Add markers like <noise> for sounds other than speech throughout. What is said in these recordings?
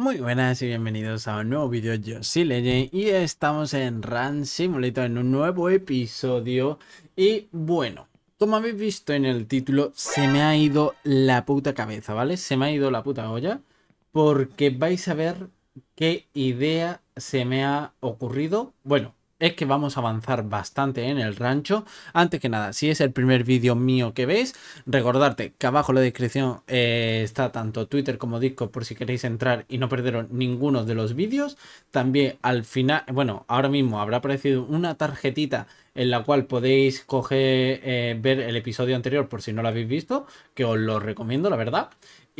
Muy buenas y bienvenidos a un nuevo vídeo, yo soy Legend y estamos en Run Simulator en un nuevo episodio y bueno, como habéis visto en el título, se me ha ido la puta cabeza, ¿vale? Se me ha ido la puta olla porque vais a ver qué idea se me ha ocurrido, bueno, es que vamos a avanzar bastante en el rancho. Antes que nada, si es el primer vídeo mío que veis, recordarte que abajo en la descripción eh, está tanto Twitter como Discord por si queréis entrar y no perderos ninguno de los vídeos. También al final, bueno, ahora mismo habrá aparecido una tarjetita en la cual podéis coger, eh, ver el episodio anterior por si no lo habéis visto, que os lo recomiendo, la verdad.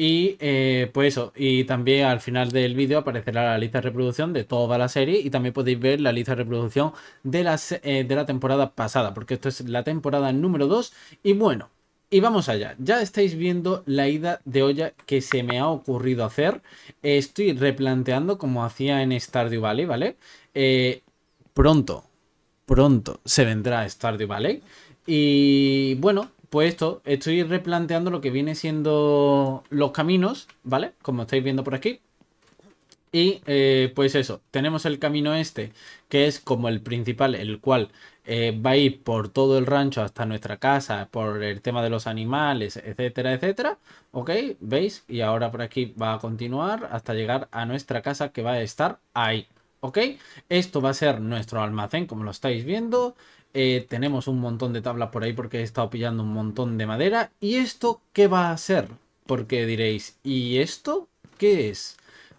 Y eh, pues eso, y también al final del vídeo aparecerá la lista de reproducción de toda la serie y también podéis ver la lista de reproducción de, las, eh, de la temporada pasada, porque esto es la temporada número 2 y bueno, y vamos allá, ya estáis viendo la ida de olla que se me ha ocurrido hacer, estoy replanteando como hacía en Stardew Valley, ¿vale? Eh, pronto, pronto se vendrá Stardew Valley y bueno, pues esto, estoy replanteando lo que viene siendo los caminos, ¿vale? Como estáis viendo por aquí. Y eh, pues eso, tenemos el camino este, que es como el principal, el cual eh, va a ir por todo el rancho hasta nuestra casa, por el tema de los animales, etcétera, etcétera. ¿Ok? ¿Veis? Y ahora por aquí va a continuar hasta llegar a nuestra casa que va a estar ahí. ¿Ok? Esto va a ser nuestro almacén, como lo estáis viendo. Eh, tenemos un montón de tablas por ahí porque he estado pillando un montón de madera. ¿Y esto qué va a ser? Porque diréis, ¿y esto qué es?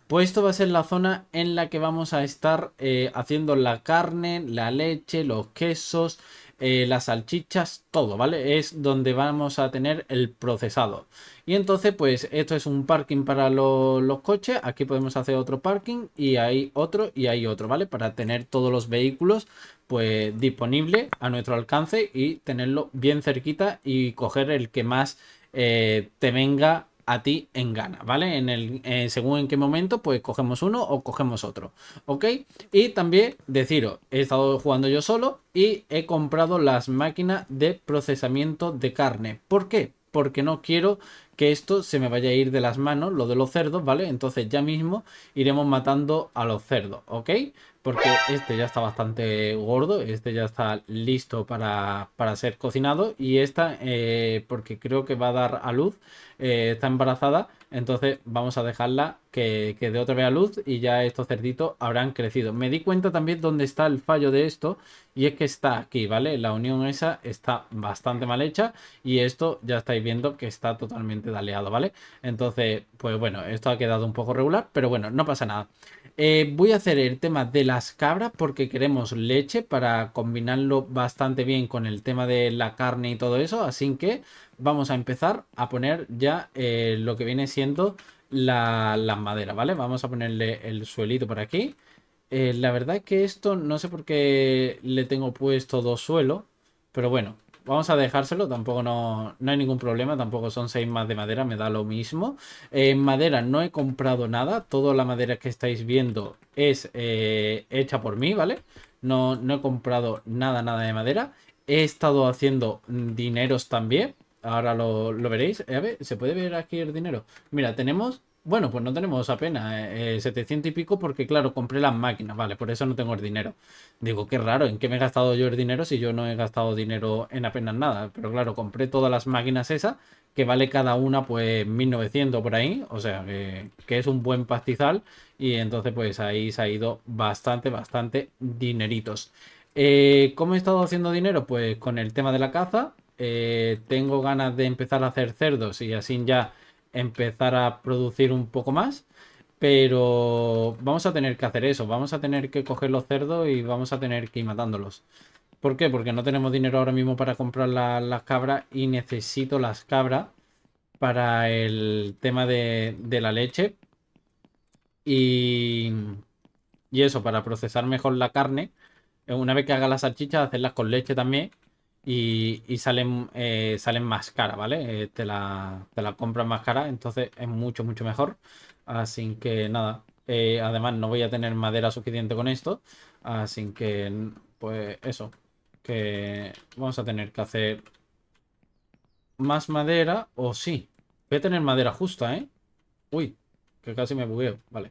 Pues esto va a ser la zona en la que vamos a estar eh, haciendo la carne, la leche, los quesos, eh, las salchichas, todo, ¿vale? Es donde vamos a tener el procesado. Y entonces, pues esto es un parking para los coches. Aquí podemos hacer otro parking y hay otro y hay otro, ¿vale? Para tener todos los vehículos pues disponible a nuestro alcance y tenerlo bien cerquita y coger el que más eh, te venga a ti en gana, ¿vale? En el, eh, según en qué momento, pues cogemos uno o cogemos otro, ¿ok? Y también deciros, he estado jugando yo solo y he comprado las máquinas de procesamiento de carne. ¿Por qué? porque no quiero que esto se me vaya a ir de las manos, lo de los cerdos, ¿vale? Entonces ya mismo iremos matando a los cerdos, ¿ok? Porque este ya está bastante gordo, este ya está listo para, ser cocinado y esta, eh, porque creo que va a dar a luz, eh, está embarazada entonces vamos a dejarla que, que dé otra vez a luz y ya estos cerditos habrán crecido. Me di cuenta también dónde está el fallo de esto y es que está aquí, ¿vale? La unión esa está bastante mal hecha y esto ya estáis viendo que está totalmente daleado, ¿vale? Entonces, pues bueno, esto ha quedado un poco regular, pero bueno, no pasa nada. Eh, voy a hacer el tema de las cabras porque queremos leche para combinarlo bastante bien con el tema de la carne y todo eso. Así que vamos a empezar a poner ya eh, lo que viene siendo la, madera, ¿vale? Vamos a ponerle el suelito por aquí. Eh, la verdad es que esto no sé por qué le tengo puesto dos suelos, pero bueno, Vamos a dejárselo, tampoco no, hay ningún problema, tampoco son seis más de madera, me da lo mismo. En eh, madera no he comprado nada, toda la madera que estáis viendo es eh, hecha por mí, ¿vale? No, no he comprado nada, nada de madera. He estado haciendo dineros también, ahora lo, lo veréis. Eh, a ¿se puede ver aquí el dinero? Mira, tenemos bueno, pues no tenemos apenas 700 eh, eh, y pico porque, claro, compré las máquinas, vale, por eso no tengo el dinero. Digo, qué raro, ¿en qué me he gastado yo el dinero si yo no he gastado dinero en apenas nada? Pero claro, compré todas las máquinas esas, que vale cada una pues 1900 por ahí, o sea, que, es un buen pastizal y entonces pues ahí se ha ido bastante, bastante dineritos. Eh, ¿Cómo he estado haciendo dinero? Pues con el tema de la caza, tengo ganas de empezar a hacer cerdos y así ya empezar a producir un poco más. Pero vamos a tener que hacer eso, vamos a tener que coger los cerdos y vamos a tener que ir matándolos. ¿Por qué? Porque no tenemos dinero ahora mismo para comprar las cabras y necesito las cabras para el tema de, la leche. Y, y, eso, para procesar mejor la carne. Una vez que haga las salchichas, hacerlas con leche también y, salen, salen eh, más cara, ¿vale? Eh, te, la, te compras más cara, entonces es mucho, mucho mejor. Así que nada, eh, además no voy a tener madera suficiente con esto, así que pues eso, que vamos a tener que hacer más madera, o sí, voy a tener madera justa, ¿eh? Uy, que casi me bugueo, vale.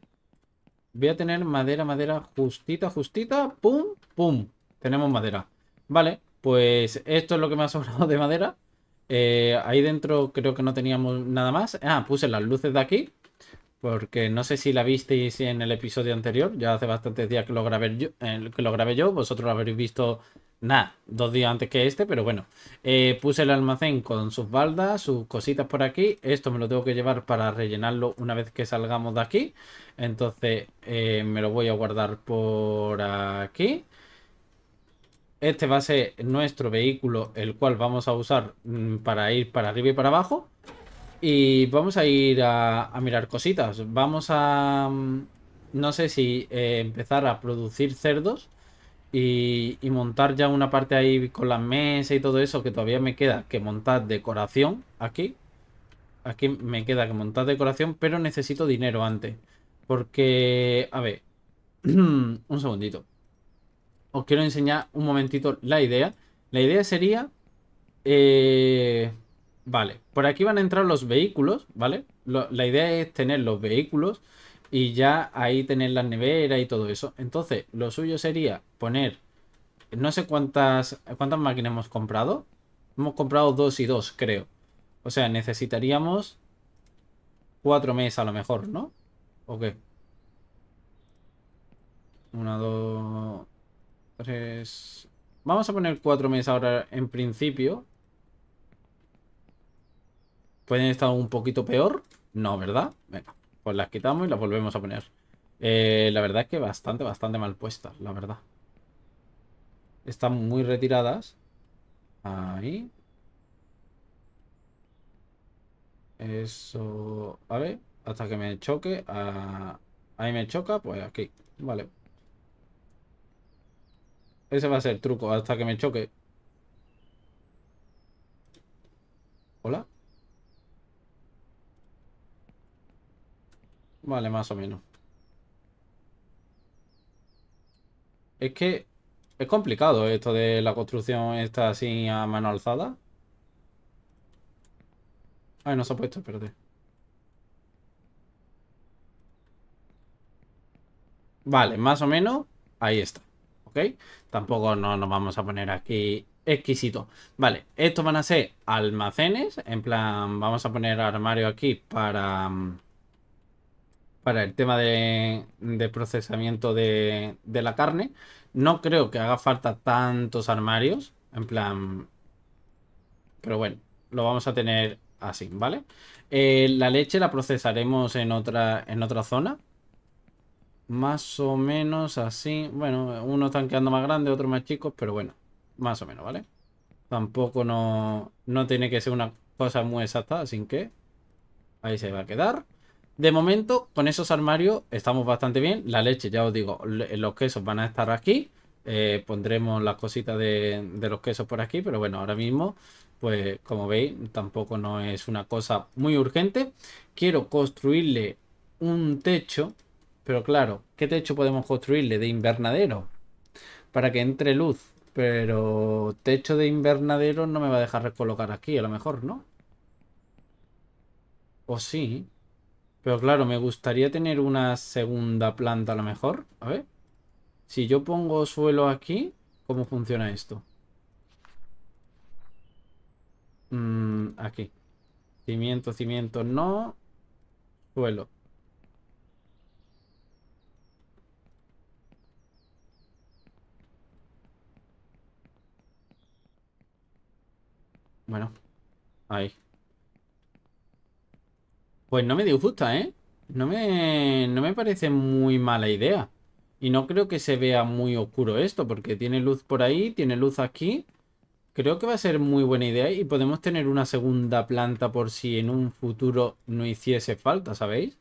Voy a tener madera, madera justita, justita, pum, pum, tenemos madera. Vale, pues esto es lo que me ha sobrado de madera. Eh, ahí dentro creo que no teníamos nada más. Ah, puse las luces de aquí. Porque no sé si la visteis en el episodio anterior. Ya hace bastantes días que lo grabé yo. Eh, que lo grabé yo. Vosotros lo habréis visto nada, dos días antes que este, pero bueno. Eh, puse el almacén con sus baldas, sus cositas por aquí. Esto me lo tengo que llevar para rellenarlo una vez que salgamos de aquí. Entonces me lo voy a guardar por aquí. Este va a ser nuestro vehículo, el cual vamos a usar mm, para ir para arriba y para abajo. Y vamos a ir a, mirar cositas. Vamos a... Mm, no sé si eh, empezar a producir cerdos y, y montar ya una parte ahí con las mesas y todo eso que todavía me queda que montar decoración aquí. Aquí me queda que montar decoración, pero necesito dinero antes. Porque, a ver, <clears throat> un segundito os quiero enseñar un momentito la idea. La idea sería... Eh, vale, por aquí van a entrar los vehículos, ¿vale? la idea es tener los vehículos y ya ahí tener las nevera y todo eso. Entonces, lo suyo sería poner... No sé cuántas, cuántas máquinas hemos comprado. Hemos comprado dos y dos, creo. O sea, necesitaríamos cuatro meses a lo mejor, ¿no? ¿O qué? Una, dos... Tres... Vamos a poner cuatro meses ahora en principio. ¿Pueden estar un poquito peor? No, ¿verdad? pues las quitamos y las volvemos a poner. Eh, la verdad es que bastante, bastante mal puestas, la verdad. Están muy retiradas. Ahí. Eso... A ver, hasta que me choque. ahí me choca, pues aquí. Vale. Ese va a ser el truco hasta que me choque. ¿Hola? Vale, más o menos. Es que es complicado esto de la construcción esta así a mano alzada. Ay, no se ha puesto, perder. Vale, más o menos, ahí está. Tampoco no nos vamos a poner aquí exquisito. Vale, estos van a ser almacenes, en plan, vamos a poner armario aquí para, mm, para el tema de, procesamiento de, la carne. No creo que haga falta tantos armarios, en plan, pero bueno, lo vamos a tener así, ¿vale? Eh, la leche la procesaremos en otra, en otra zona, más o menos así. Bueno, unos están quedando más grandes, otros más chicos, pero bueno, más o menos, ¿vale? Tampoco no, no tiene que ser una cosa muy exacta, así que ahí se va a quedar. De momento, con esos armarios estamos bastante bien. La leche, ya os digo, los quesos van a estar aquí. Eh, pondremos las cositas de, de, los quesos por aquí, pero bueno, ahora mismo, pues como veis, tampoco no es una cosa muy urgente. Quiero construirle un techo pero claro, ¿qué techo podemos construirle? De invernadero. Para que entre luz. Pero techo de invernadero no me va a dejar recolocar aquí, a lo mejor, ¿no? O sí. Pero claro, me gustaría tener una segunda planta a lo mejor. A ver. Si yo pongo suelo aquí, ¿cómo funciona esto? Mm, aquí. Cimiento, cimiento, no. Suelo. Bueno, ahí. Pues no me disgusta, ¿eh? No me, no me parece muy mala idea. Y no creo que se vea muy oscuro esto, porque tiene luz por ahí, tiene luz aquí. Creo que va a ser muy buena idea y podemos tener una segunda planta por si en un futuro no hiciese falta, ¿sabéis?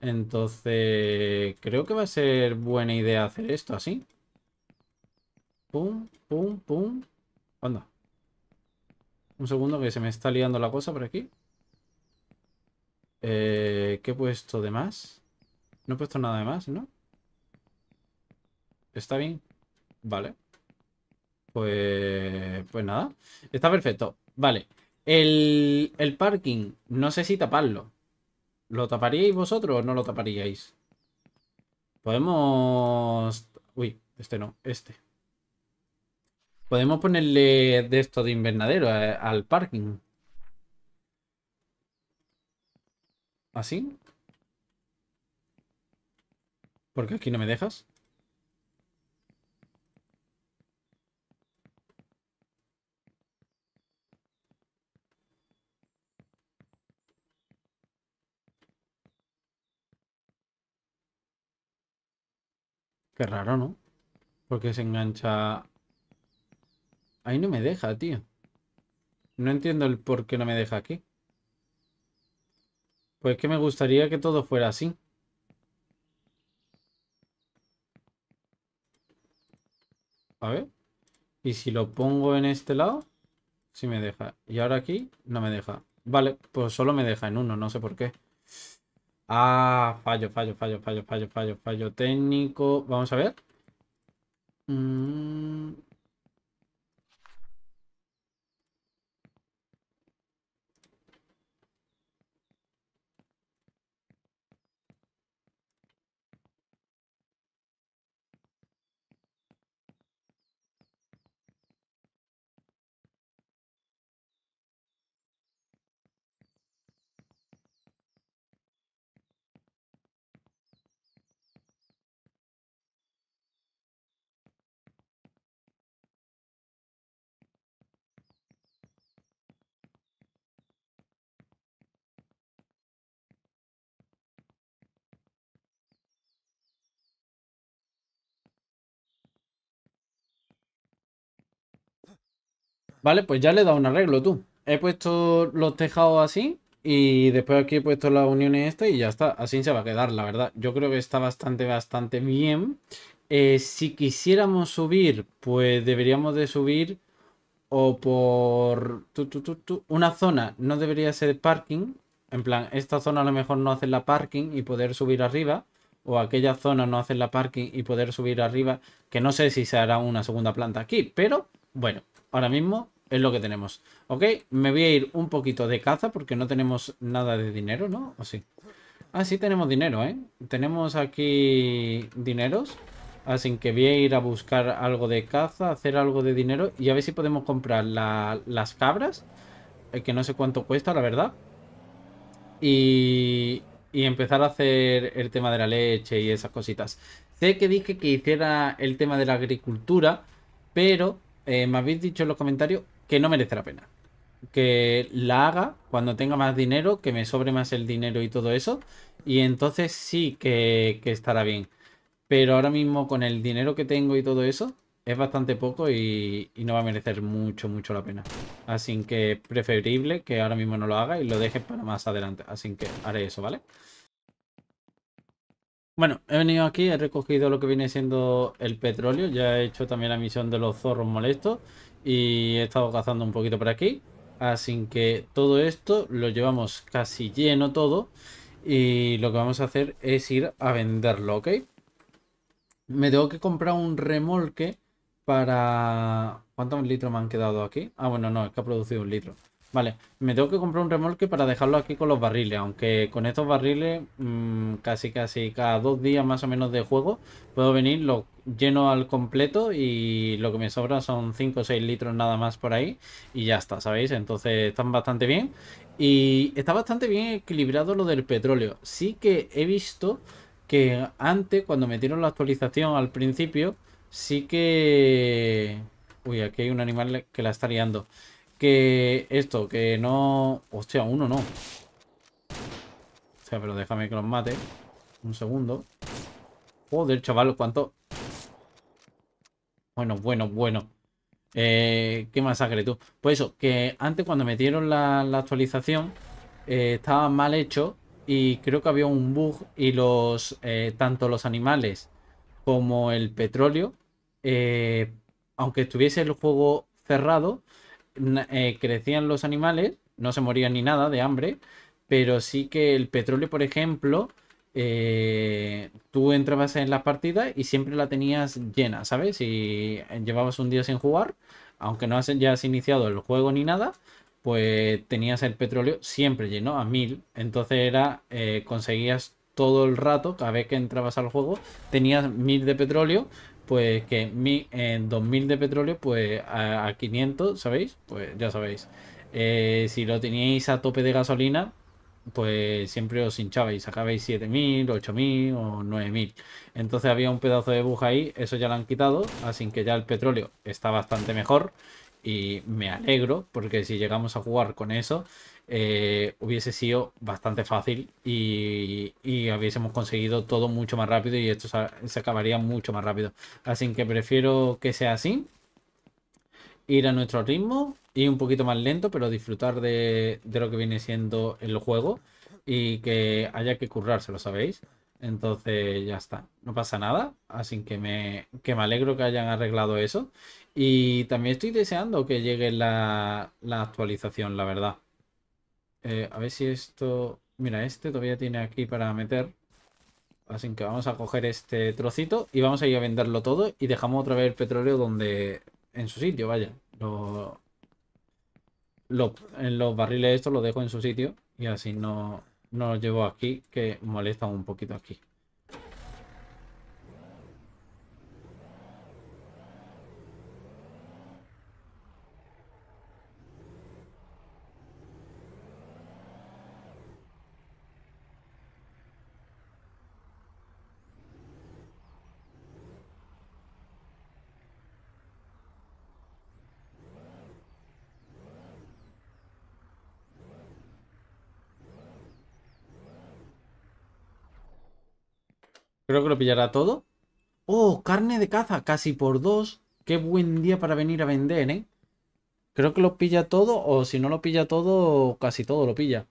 Entonces, creo que va a ser buena idea hacer esto así. Pum, pum, pum. Anda un segundo que se me está liando la cosa por aquí. Eh, ¿Qué he puesto de más? No he puesto nada de más, ¿no? ¿Está bien? Vale. Pues, pues nada. Está perfecto. Vale. El, el parking, no sé si taparlo. ¿Lo taparíais vosotros o no lo taparíais? Podemos... Uy, este no, este. Podemos ponerle de esto de invernadero eh, al parking. ¿Así? Porque aquí no me dejas. Qué raro, ¿no? Porque se engancha Ahí no me deja, tío. No entiendo el por qué no me deja aquí. Pues que me gustaría que todo fuera así. A ver. Y si lo pongo en este lado, sí me deja. Y ahora aquí no me deja. Vale, pues solo me deja en uno, no sé por qué. Ah, fallo, fallo, fallo, fallo, fallo, fallo, fallo técnico. Vamos a ver. Mmm... Vale, pues ya le he dado un arreglo tú. He puesto los tejados así y después aquí he puesto las uniones esta y ya está. Así se va a quedar, la verdad. Yo creo que está bastante, bastante bien. Eh, si quisiéramos subir, pues deberíamos de subir o por una zona. No debería ser parking. En plan, esta zona a lo mejor no hace la parking y poder subir arriba. O aquella zona no hace la parking y poder subir arriba. Que no sé si se hará una segunda planta aquí. Pero bueno, ahora mismo es lo que tenemos. Ok, me voy a ir un poquito de caza porque no tenemos nada de dinero, ¿no? ¿O sí? Ah, sí tenemos dinero, ¿eh? Tenemos aquí dineros. Así que voy a ir a buscar algo de caza, hacer algo de dinero y a ver si podemos comprar las cabras, eh, que no sé cuánto cuesta, la verdad. Y, y empezar a hacer el tema de la leche y esas cositas. Sé que dije que hiciera el tema de la agricultura, pero eh, me habéis dicho en los comentarios que no merece la pena. Que la haga cuando tenga más dinero, que me sobre más el dinero y todo eso. Y entonces sí que, estará bien. Pero ahora mismo con el dinero que tengo y todo eso, es bastante poco y, no va a merecer mucho, mucho la pena. Así que preferible que ahora mismo no lo haga y lo deje para más adelante. Así que haré eso, ¿vale? Bueno, he venido aquí, he recogido lo que viene siendo el petróleo. Ya he hecho también la misión de los zorros molestos. Y he estado cazando un poquito por aquí. Así que todo esto lo llevamos casi lleno todo. Y lo que vamos a hacer es ir a venderlo, ¿ok? Me tengo que comprar un remolque para... ¿Cuántos litros me han quedado aquí? Ah, bueno, no, es que ha producido un litro. Vale, me tengo que comprar un remolque para dejarlo aquí con los barriles, aunque con estos barriles mm, casi casi cada dos días más o menos de juego puedo venir, lleno al completo y lo que me sobra son 5 o 6 litros nada más por ahí y ya está, ¿sabéis? Entonces están bastante bien y está bastante bien equilibrado lo del petróleo. Sí que he visto que antes cuando metieron la actualización al principio sí que... Uy, aquí hay un animal que la está liando. Que esto, que no... Hostia, uno no. sea pero déjame que los mate. Un segundo. Joder, chaval, cuánto... Bueno, bueno, bueno. Eh, qué masacre tú. Pues eso, que antes cuando metieron la, actualización eh, estaba mal hecho y creo que había un bug y los eh, tanto los animales como el petróleo, aunque estuviese el juego cerrado, eh, crecían los animales, no se morían ni nada de hambre, pero sí que el petróleo, por ejemplo, eh, tú entrabas en las partidas y siempre la tenías llena, ¿sabes? Si eh, llevabas un día sin jugar, aunque no hayas iniciado el juego ni nada, pues tenías el petróleo siempre lleno, a mil. Entonces era, conseguías todo el rato, cada vez que entrabas al juego, tenías mil de petróleo pues que mi, en 2000 de petróleo, pues a, 500, ¿sabéis? Pues ya sabéis. Eh, si lo teníais a tope de gasolina, pues siempre os hinchabais, sacabais 7000, 8000 o 9000. Entonces había un pedazo de buja ahí, eso ya lo han quitado, así que ya el petróleo está bastante mejor y me alegro porque si llegamos a jugar con eso eh, hubiese sido bastante fácil y, y, hubiésemos conseguido todo mucho más rápido y esto se acabaría mucho más rápido. Así que prefiero que sea así, ir a nuestro ritmo, y un poquito más lento, pero disfrutar de, lo que viene siendo el juego y que haya que lo ¿sabéis? Entonces ya está, no pasa nada, así que me, me alegro que hayan arreglado eso. Y también estoy deseando que llegue la actualización, la verdad. Eh, a ver si esto... Mira, este todavía tiene aquí para meter. Así que vamos a coger este trocito y vamos a ir a venderlo todo y dejamos otra vez el petróleo donde... En su sitio, vaya. En los barriles estos lo dejo en su sitio y así no, no llevo aquí, que molesta un poquito aquí. Creo que lo pillará todo. ¡Oh! Carne de caza, casi por dos. Qué buen día para venir a vender, ¿eh? Creo que lo pilla todo, o si no lo pilla todo, casi todo lo pilla.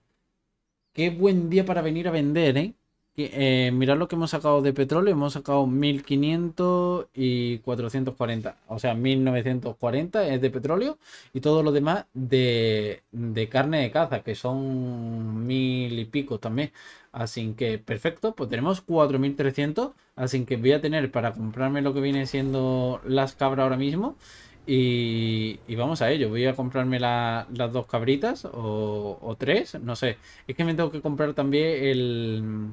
Qué buen día para venir a vender, ¿eh? eh mirad lo que hemos sacado de petróleo. Hemos sacado 1500 y 440. O sea, 1940 es de petróleo. Y todo lo demás de, de carne de caza, que son mil y pico también. Así que perfecto, pues tenemos 4300. Así que voy a tener para comprarme lo que viene siendo las cabras ahora mismo. Y, vamos a ello, voy a comprarme las dos cabritas o, tres, no sé. Es que me tengo que comprar también el,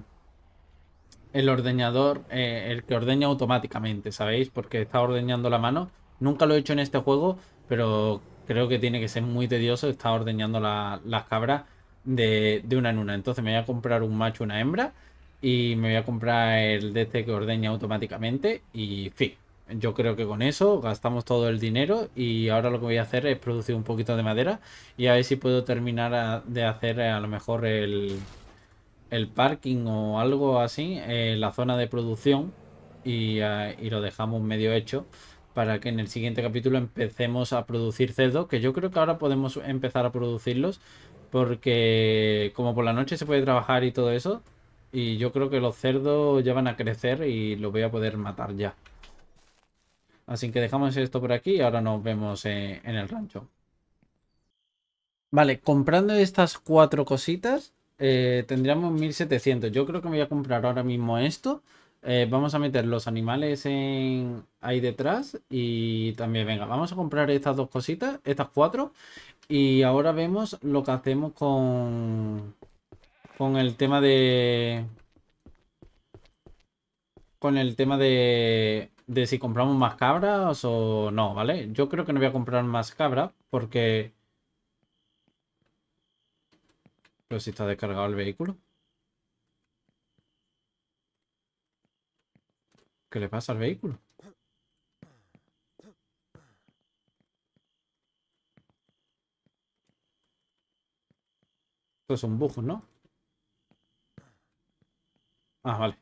el ordeñador, eh, el que ordeña automáticamente, ¿sabéis? Porque está ordeñando la mano. Nunca lo he hecho en este juego, pero creo que tiene que ser muy tedioso estar ordeñando las cabras de, una en una. Entonces me voy a comprar un macho, una hembra y me voy a comprar el de este que ordeña automáticamente y fin. Yo creo que con eso gastamos todo el dinero y ahora lo que voy a hacer es producir un poquito de madera y a ver si puedo terminar de hacer a lo mejor el, el parking o algo así, en la zona de producción y, eh, lo dejamos medio hecho para que en el siguiente capítulo empecemos a producir cedos, que yo creo que ahora podemos empezar a producirlos porque como por la noche se puede trabajar y todo eso, y yo creo que los cerdos ya van a crecer y los voy a poder matar ya. Así que dejamos esto por aquí y ahora nos vemos en el rancho. Vale, comprando estas cuatro cositas eh, tendríamos 1700. Yo creo que me voy a comprar ahora mismo esto. Eh, vamos a meter los animales ahí detrás y también, venga, vamos a comprar estas dos cositas, estas cuatro, y ahora vemos lo que hacemos con, con el tema de... Con el tema de, de si compramos más cabras o no, ¿vale? Yo creo que no voy a comprar más cabras porque... Pero si está descargado el vehículo. ¿Qué le pasa al vehículo? es un bug, ¿no? Ah, vale.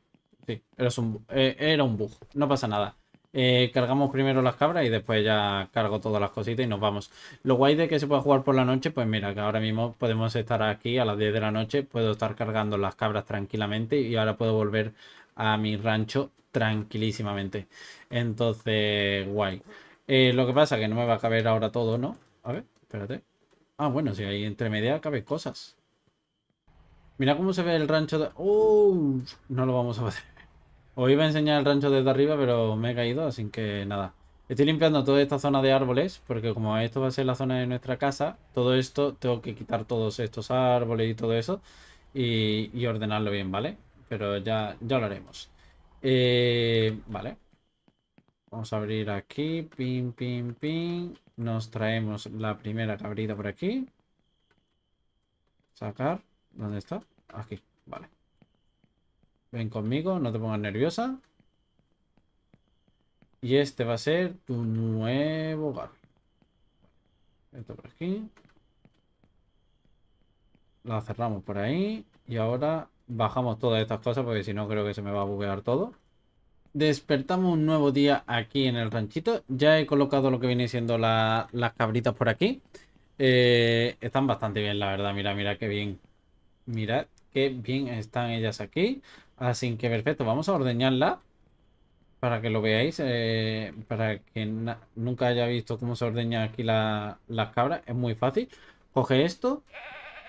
Sí, eh, era un, bug. No pasa nada. Eh, cargamos primero las cabras y después ya cargo todas las cositas y nos vamos. Lo guay de que se pueda jugar por la noche, pues mira, que ahora mismo podemos estar aquí a las 10 de la noche, puedo estar cargando las cabras tranquilamente y ahora puedo volver a mi rancho tranquilísimamente. Entonces, guay. Eh, lo que pasa que no me va a caber ahora todo, ¿no? A ver, espérate. Ah, bueno, si hay entre media cabe cosas. Mira cómo se ve el rancho de... No lo vamos a hacer. Hoy iba a enseñar el rancho desde arriba, pero me he caído, así que nada. Estoy limpiando toda esta zona de árboles, porque como esto va a ser la zona de nuestra casa, todo esto, tengo que quitar todos estos árboles y todo eso y, ordenarlo bien, ¿vale? Pero ya, ya lo haremos. Eh, vale. Vamos a abrir aquí, pim, pim, pim. Nos traemos la primera cabrita por aquí. Sacar. ¿Dónde está? Aquí, vale. Ven conmigo, no te pongas nerviosa. Y este va a ser tu nuevo hogar. Esto por aquí. La cerramos por ahí. Y ahora bajamos todas estas cosas porque si no creo que se me va a buguear todo. Despertamos un nuevo día aquí en el ranchito. Ya he colocado lo que viene siendo las cabritas por aquí. Eh, están bastante bien, la verdad. Mira, mira qué bien. Mirad Qué bien están ellas aquí. Así que perfecto, vamos a ordeñarla para que lo veáis, eh, para que nunca haya visto cómo se ordeña aquí las cabras. Es muy fácil. Coge esto,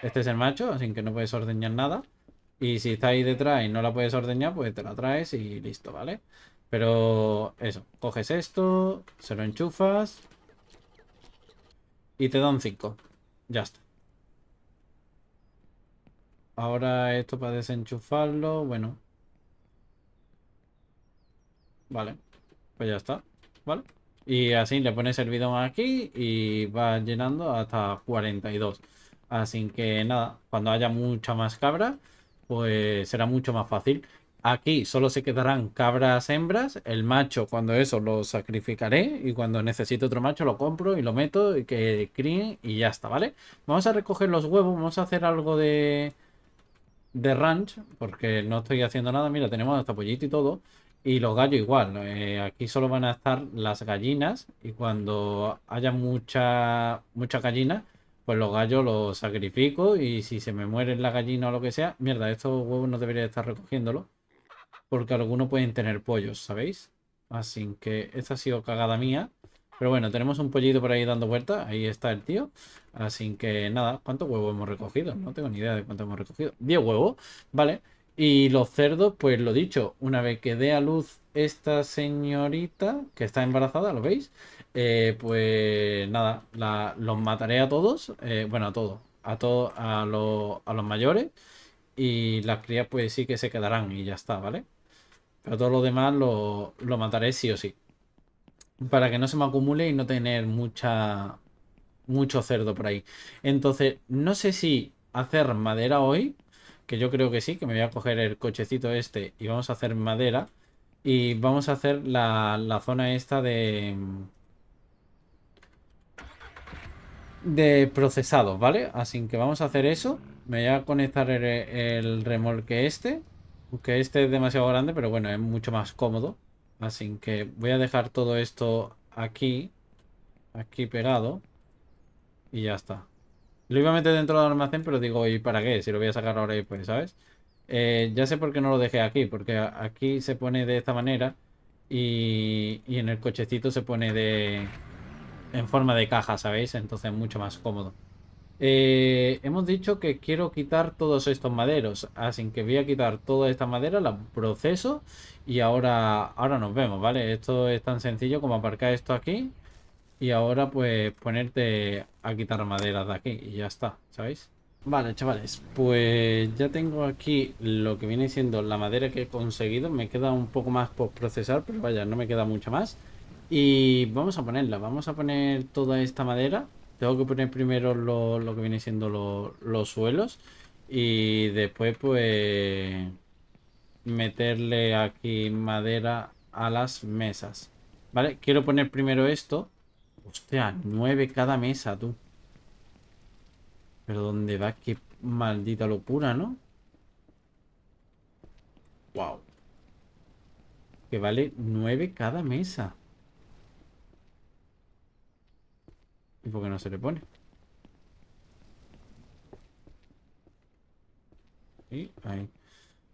este es el macho, así que no puedes ordeñar nada. Y si está ahí detrás y no la puedes ordeñar, pues te la traes y listo, ¿vale? Pero eso, coges esto, se lo enchufas y te dan 5. Ya está. Ahora esto para desenchufarlo, bueno. Vale, pues ya está, ¿vale? Y así le pone el bidón aquí y va llenando hasta 42. Así que nada, cuando haya mucha más cabra, pues será mucho más fácil. Aquí solo se quedarán cabras hembras. El macho, cuando eso lo sacrificaré y cuando necesite otro macho lo compro y lo meto y que críen y ya está, ¿vale? Vamos a recoger los huevos, vamos a hacer algo de, de ranch, porque no estoy haciendo nada. Mira, tenemos hasta pollito y todo. Y los gallos igual. Eh, aquí solo van a estar las gallinas. Y cuando haya mucha, Mucha gallina, pues los gallos los sacrifico. Y si se me muere La gallina o lo que sea, mierda, estos huevos no debería estar recogiéndolos. Porque algunos pueden tener pollos, ¿sabéis? Así que esta ha sido cagada mía. Pero bueno, tenemos un pollito por ahí dando vueltas. Ahí está el tío. Así que nada, ¿cuántos huevos hemos recogido? No tengo ni idea de cuántos hemos recogido. Diez huevos, ¿vale? Y los cerdos, pues lo dicho, una vez que dé a luz esta señorita que está embarazada, ¿lo veis? Eh, pues nada, los mataré a todos, eh, bueno, a todos, a todos, a, los mayores. Y las crías, pues sí que se quedarán y ya está, ¿vale? Pero todo lo demás lo, lo mataré sí o sí para que no se me acumule y no tener mucha mucho cerdo por ahí. Entonces, no sé si hacer madera hoy, que yo creo que sí, que me voy a coger el cochecito este y vamos a hacer madera. Y vamos a hacer la, zona esta de... De procesado, ¿vale? Así que vamos a hacer eso. Me voy a conectar el, el remolque este. Aunque este es demasiado grande, pero bueno, es mucho más cómodo. Así que voy a dejar todo esto aquí, aquí pegado y ya está. Lo iba a meter dentro del almacén, pero digo, ¿y para qué? Si lo voy a sacar ahora y pues, ¿sabes? Eh, ya sé por qué no lo dejé aquí, porque aquí se pone de esta manera y, en el cochecito se pone de en forma de caja, ¿sabéis? Entonces mucho más cómodo. Eh, hemos dicho que quiero quitar todos estos maderos, así que voy a quitar toda esta madera, la proceso y ahora, ahora nos vemos, ¿vale? Esto es tan sencillo como aparcar esto aquí y ahora pues ponerte a quitar madera de aquí y ya está, ¿sabéis? Vale, chavales, pues ya tengo aquí lo que viene siendo la madera que he conseguido, me queda un poco más por procesar, pero vaya, no me queda mucha más. Y vamos a ponerla, vamos a poner toda esta madera tengo que poner primero lo, que viene siendo los suelos. Y después pues meterle aquí madera a las mesas. ¿Vale? Quiero poner primero esto. Hostia, nueve cada mesa, tú. Pero ¿dónde va? Qué maldita locura, ¿no? Wow. Que vale nueve cada mesa. ¿Y por qué no se le pone? Y ahí.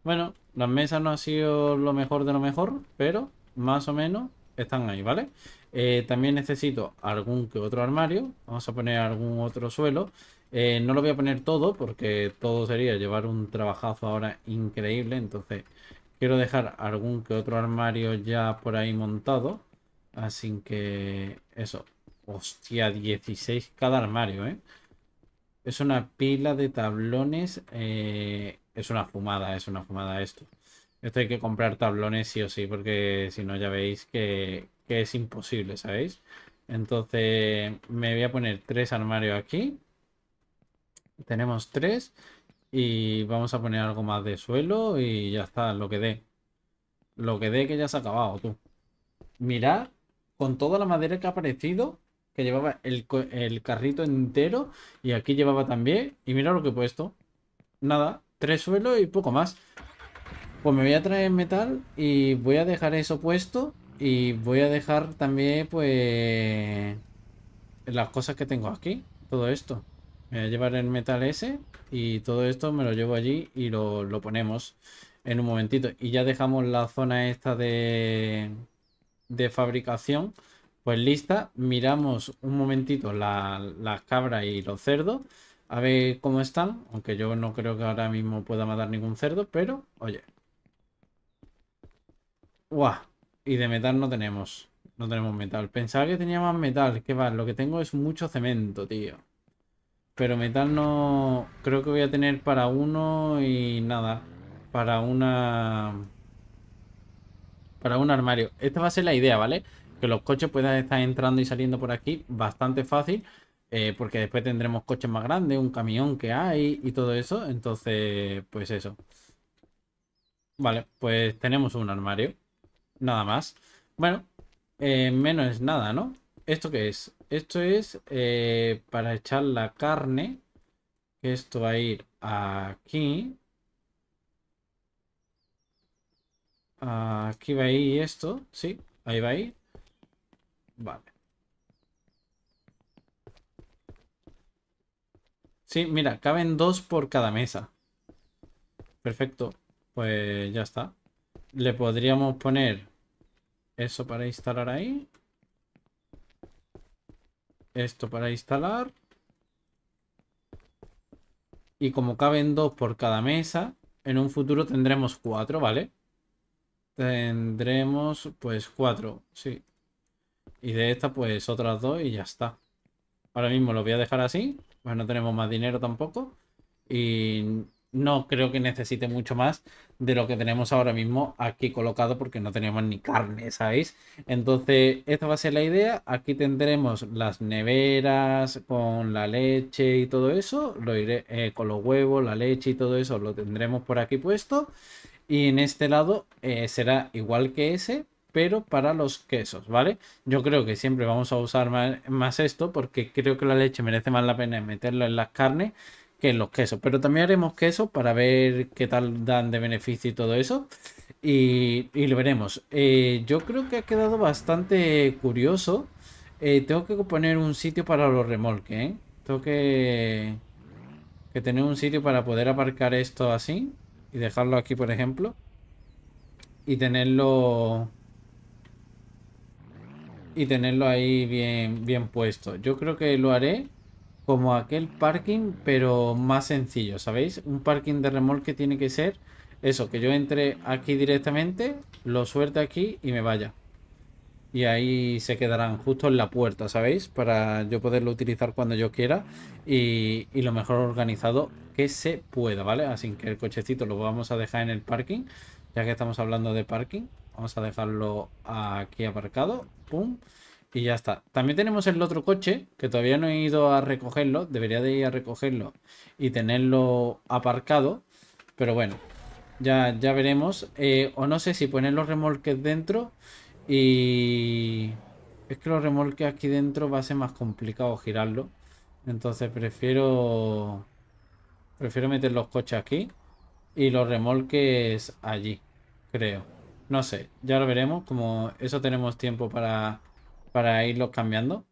Bueno, las mesas no ha sido lo mejor de lo mejor, pero más o menos están ahí, ¿vale? Eh, también necesito algún que otro armario. Vamos a poner algún otro suelo. Eh, no lo voy a poner todo porque todo sería llevar un trabajazo ahora increíble. Entonces quiero dejar algún que otro armario ya por ahí montado. Así que eso. Hostia, 16 cada armario, ¿eh? Es una pila de tablones. Eh, es una fumada, es una fumada esto. Esto hay que comprar tablones sí o sí, porque si no ya veis que, que es imposible, ¿sabéis? Entonces me voy a poner tres armarios aquí. Tenemos tres. Y vamos a poner algo más de suelo y ya está, lo que dé. Lo que dé que ya se ha acabado, tú. Mirad, con toda la madera que ha aparecido, que llevaba el, carrito entero y aquí llevaba también. Y mira lo que he puesto. Nada, tres suelos y poco más. Pues me voy a traer metal y voy a dejar eso puesto y voy a dejar también pues las cosas que tengo aquí, todo esto. Me voy a llevar el metal ese y todo esto me lo llevo allí y lo, lo ponemos en un momentito. Y ya dejamos la zona esta de, de fabricación pues lista, miramos un momentito las la cabras y los cerdos, a ver cómo están, aunque yo no creo que ahora mismo pueda matar ningún cerdo, pero oye. ¡Guau! Y de metal no tenemos, no tenemos metal. Pensaba que tenía más metal, que va, lo que tengo es mucho cemento, tío. Pero metal no... Creo que voy a tener para uno y nada. Para una... Para un armario. Esta va a ser la idea, ¿vale? vale que los coches puedan estar entrando y saliendo por aquí bastante fácil, eh, porque después tendremos coches más grandes, un camión que hay y todo eso. Entonces, pues eso. Vale, pues tenemos un armario. Nada más. Bueno, eh, menos nada, ¿no? ¿Esto qué es? Esto es eh, para echar la carne. Esto va a ir aquí. Aquí va a ir esto, sí, ahí va a ir. Vale. Sí, mira, caben dos por cada mesa. Perfecto. Pues ya está. Le podríamos poner eso para instalar ahí. Esto para instalar. Y como caben dos por cada mesa, en un futuro tendremos cuatro, ¿vale? Tendremos pues cuatro, sí. Y de esta, pues otras dos y ya está. Ahora mismo lo voy a dejar así. Pues no tenemos más dinero tampoco. Y no creo que necesite mucho más de lo que tenemos ahora mismo aquí colocado porque no tenemos ni carne, ¿sabéis? Entonces, esta va a ser la idea. Aquí tendremos las neveras con la leche y todo eso. Lo iré eh, con los huevos, la leche y todo eso lo tendremos por aquí puesto. Y en este lado eh, será igual que ese, pero para los quesos, ¿vale? Yo creo que siempre vamos a usar más, esto porque creo que la leche merece más la pena meterlo en las carnes que en los quesos. Pero también haremos quesos para ver qué tal dan de beneficio y todo eso. Y, lo veremos. Eh, yo creo que ha quedado bastante curioso. Eh, tengo que poner un sitio para los remolques. ¿eh? Tengo que tener un sitio para poder aparcar esto así. Y dejarlo aquí, por ejemplo. Y tenerlo y tenerlo ahí bien, bien puesto. Yo creo que lo haré como aquel parking, pero más sencillo, ¿sabéis? Un parking de remolque tiene que ser eso, que yo entre aquí directamente, lo suelte aquí y me vaya. Y ahí se quedarán justo en la puerta, ¿sabéis? Para yo poderlo utilizar cuando yo quiera y, y lo mejor organizado que se pueda, ¿vale? Así que el cochecito lo vamos a dejar en el parking, ya que estamos hablando de parking. Vamos a dejarlo aquí aparcado. Pum. Y ya está. También tenemos el otro coche, que todavía no he ido a recogerlo. Debería de ir a recogerlo y tenerlo aparcado. Pero bueno, ya, ya veremos. Eh, o no sé si poner los remolques dentro y... Es que los remolques aquí dentro va a ser más complicado girarlo. Entonces prefiero... Prefiero meter los coches aquí y los remolques allí, creo. No sé, ya lo veremos, como eso tenemos tiempo para, para irlo cambiando.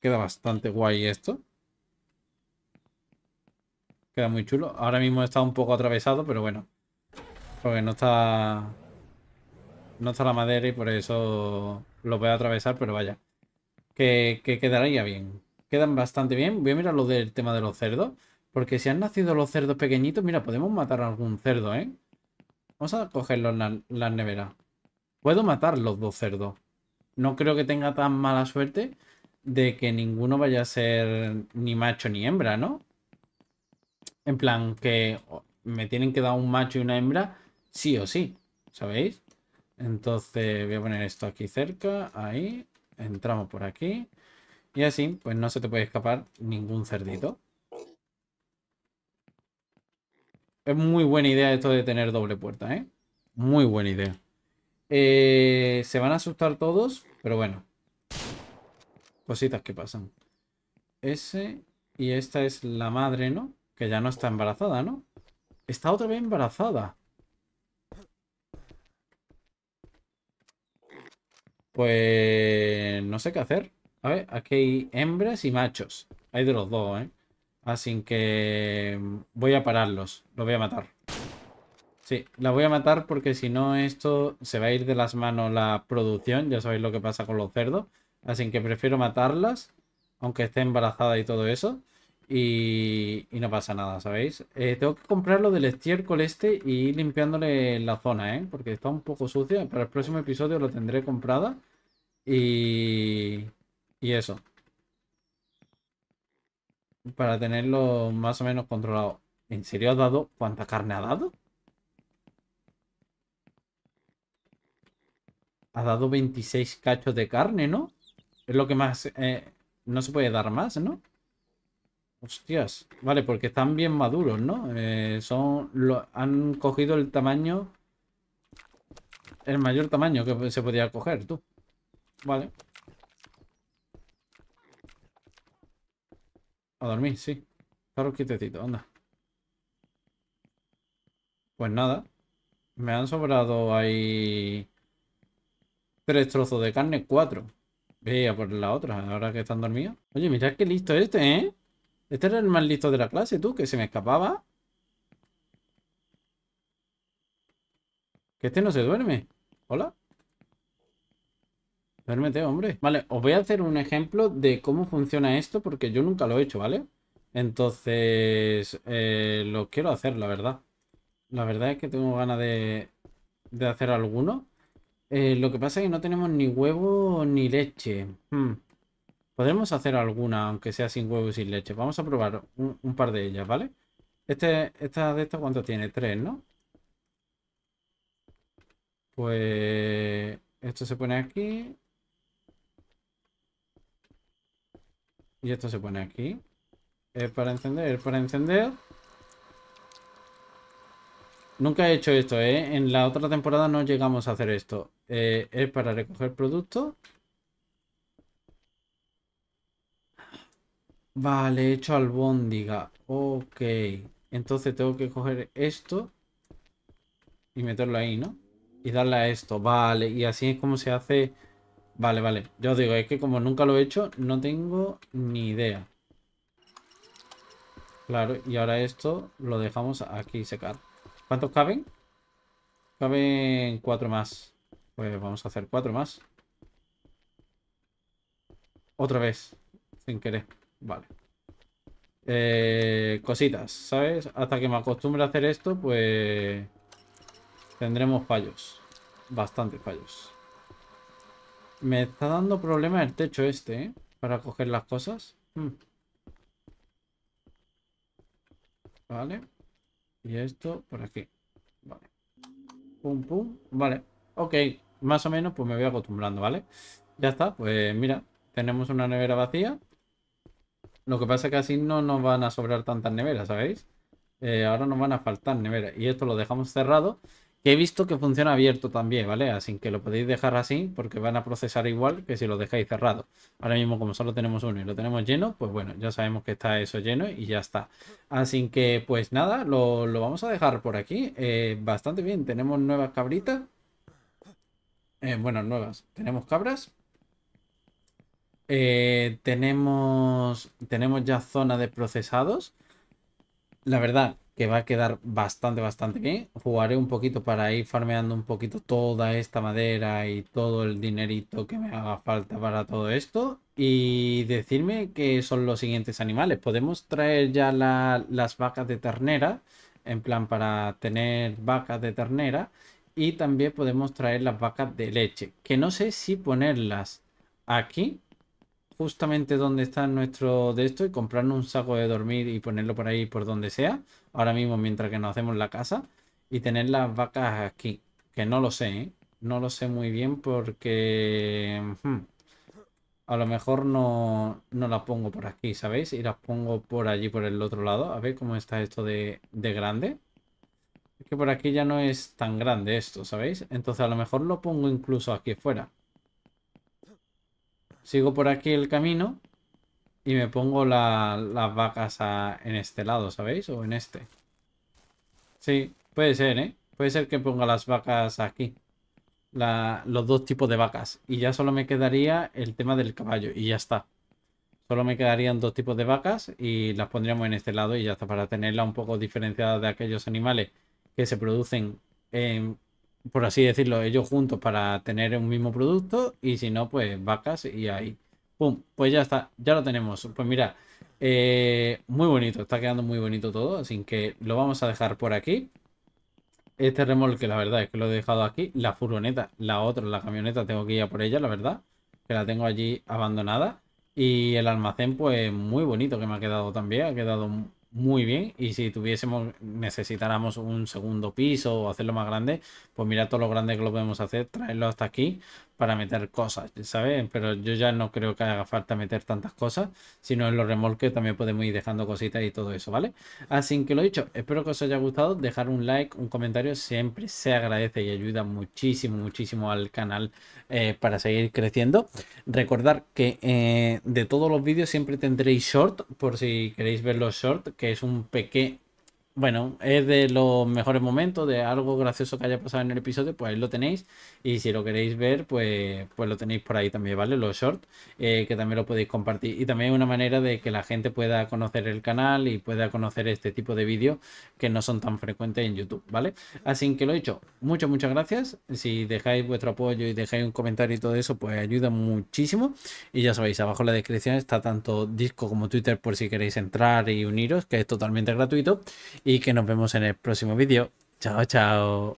Queda bastante guay esto. Queda muy chulo. Ahora mismo está un poco atravesado, pero bueno. Porque no está... No está la madera y por eso lo voy a atravesar, pero vaya. Que, que ya bien. Quedan bastante bien. Voy a mirar lo del tema de los cerdos. Porque si han nacido los cerdos pequeñitos, mira, podemos matar a algún cerdo, ¿eh? Vamos a cogerlo en la, la nevera. Puedo matar los dos cerdos. No creo que tenga tan mala suerte de que ninguno vaya a ser ni macho ni hembra, ¿no? En plan, que me tienen que dar un macho y una hembra, sí o sí, ¿sabéis? Entonces voy a poner esto aquí cerca, ahí, entramos por aquí. Y así, pues no se te puede escapar ningún cerdito. Es muy buena idea esto de tener doble puerta, ¿eh? Muy buena idea. Eh, se van a asustar todos, pero bueno. Cositas que pasan. Ese y esta es la madre, ¿no? Que ya no está embarazada, ¿no? Está otra vez embarazada. Pues no sé qué hacer. A ver, aquí hay hembras y machos. Hay de los dos, ¿eh? Así que mm, voy a pararlos. Los voy a matar. Sí, la voy a matar porque si no esto se va a ir de las manos la producción. Ya sabéis lo que pasa con los cerdos. Así que prefiero matarlas, aunque esté embarazada y todo eso. Y, no pasa nada, ¿sabéis? Eh, tengo que comprarlo del estiércol este y ir limpiándole la zona, ¿eh? Porque está un poco sucia. Para el próximo episodio lo tendré comprada. Y, y eso para tenerlo más o menos controlado. ¿En serio ha dado cuánta carne ha dado? Ha dado 26 cachos de carne, ¿no? Es lo que más... Eh, no se puede dar más, ¿no? Hostias. Vale, porque están bien maduros, ¿no? Eh, son Han cogido el tamaño... El mayor tamaño que se podía coger, tú. Vale. A dormir, sí. Claro, quietecito, anda. Pues nada. Me han sobrado ahí... Tres trozos de carne, cuatro. Vea por la otra, ahora que están dormidos. Oye, mirad qué listo este, ¿eh? Este era el más listo de la clase, tú, que se me escapaba. Que este no se duerme. ¿Hola? Duérmete, hombre. Vale, os voy a hacer un ejemplo de cómo funciona esto porque yo nunca lo he hecho, ¿vale? Entonces, eh, lo quiero hacer, la verdad. La verdad es que tengo ganas de, hacer alguno. Eh, lo que pasa es que no tenemos ni huevo ni leche. Hmm. Podemos hacer alguna, aunque sea sin huevo y sin leche. Vamos a probar un, par de ellas, ¿vale? Este, esta de estas, ¿cuánto tiene? Tres, ¿no? Pues... Esto se pone aquí. Y esto se pone aquí. Es eh, para encender, es para encender. Nunca he hecho esto, ¿eh? En la otra temporada no llegamos a hacer esto. Eh, es para recoger productos. Vale, he hecho albóndiga. Ok. Entonces tengo que coger esto y meterlo ahí, ¿no? Y darle a esto. Vale, y así es como se hace Vale, vale. Yo os digo, es que como nunca lo he hecho, no tengo ni idea. Claro, y ahora esto lo dejamos aquí secar. ¿Cuántos caben? Caben cuatro más. Pues vamos a hacer cuatro más. Otra vez. Sin querer. Vale. Eh, cositas, ¿sabes? Hasta que me acostumbre a hacer esto, pues... Tendremos fallos. Bastantes fallos. Me está dando problema el techo este, ¿eh? Para coger las cosas. Hmm. Vale. Y esto por aquí. Vale. Pum, pum. Vale. Ok. Más o menos, pues me voy acostumbrando, ¿vale? Ya está. Pues mira, tenemos una nevera vacía. Lo que pasa es que así no nos van a sobrar tantas neveras, ¿sabéis? Eh, ahora nos van a faltar neveras. Y esto lo dejamos cerrado he visto que funciona abierto también, ¿vale? Así ah, que lo podéis dejar así porque van a procesar igual que si lo dejáis cerrado. Ahora mismo como solo tenemos uno y lo tenemos lleno, pues bueno, ya sabemos que está eso lleno y ya está. Así ah, que pues nada, lo, vamos a dejar por aquí. Eh, bastante bien, tenemos nuevas cabritas. Eh, bueno, nuevas. Tenemos cabras. Eh, tenemos, tenemos ya zona de procesados. La verdad, que va a quedar bastante, bastante bien. Jugaré un poquito para ir farmeando un poquito toda esta madera y todo el dinerito que me haga falta para todo esto. Y decirme que son los siguientes animales. Podemos traer ya las vacas de ternera, en plan para tener vacas de ternera. Y también podemos traer las vacas de leche, que no sé si ponerlas aquí justamente donde está nuestro de esto y comprarnos un saco de dormir y ponerlo por ahí por donde sea, ahora mismo mientras que nos hacemos la casa y tener las vacas aquí, que no lo sé, ¿eh? no lo sé muy bien porque a lo mejor no, no las pongo por aquí, ¿sabéis? Y las pongo por allí, por el otro lado, a ver cómo está esto de, grande. Es que por aquí ya no es tan grande esto, ¿sabéis? Entonces a lo mejor lo pongo incluso aquí fuera sigo por aquí el camino y me pongo las vacas en este lado, ¿sabéis? O en este. Sí, puede ser, ¿eh? Puede ser que ponga las vacas aquí. los dos tipos de vacas. Y ya solo me quedaría el tema del caballo. Y ya está. Solo me quedarían dos tipos de vacas y las pondríamos en este lado y ya está. Para tenerla un poco diferenciada de aquellos animales que se producen en por así decirlo, ellos juntos para tener un mismo producto y si no, pues vacas y ahí. ¡Pum! Pues ya está, ya lo tenemos. Pues mira, eh, muy bonito, está quedando muy bonito todo, así que lo vamos a dejar por aquí. Este remolque, la verdad es que lo he dejado aquí. La furgoneta, la otra, la camioneta, tengo que ir a por ella, la verdad, que la tengo allí abandonada. Y el almacén, pues muy bonito que me ha quedado también, ha quedado muy bien. Y si tuviésemos, necesitáramos un segundo piso o hacerlo más grande, pues mira todo lo grande que lo podemos hacer, traerlo hasta aquí para meter cosas, ¿sabes? Pero yo ya no creo que haga falta meter tantas cosas, sino en los remolques también podemos ir dejando cositas y todo eso, ¿vale? Así que lo dicho, espero que os haya gustado, dejar un like, un comentario, siempre se agradece y ayuda muchísimo, muchísimo al canal eh, para seguir creciendo. Recordar que eh, de todos los vídeos siempre tendréis short, por si queréis ver los short, que es un pequeño bueno, es de los mejores momentos, de algo gracioso que haya pasado en el episodio, pues ahí lo tenéis. Y si lo queréis ver, pues, pues lo tenéis por ahí también, ¿vale? Los shorts, eh, que también lo podéis compartir. Y también es una manera de que la gente pueda conocer el canal y pueda conocer este tipo de vídeos que no son tan frecuentes en YouTube, ¿vale? Así que lo he dicho, muchas, muchas gracias. Si dejáis vuestro apoyo y dejáis un comentario y todo eso, pues ayuda muchísimo. Y ya sabéis, abajo en la descripción está tanto Disco como Twitter por si queréis entrar y uniros, que es totalmente gratuito y que nos vemos en el próximo vídeo. Chao, chao.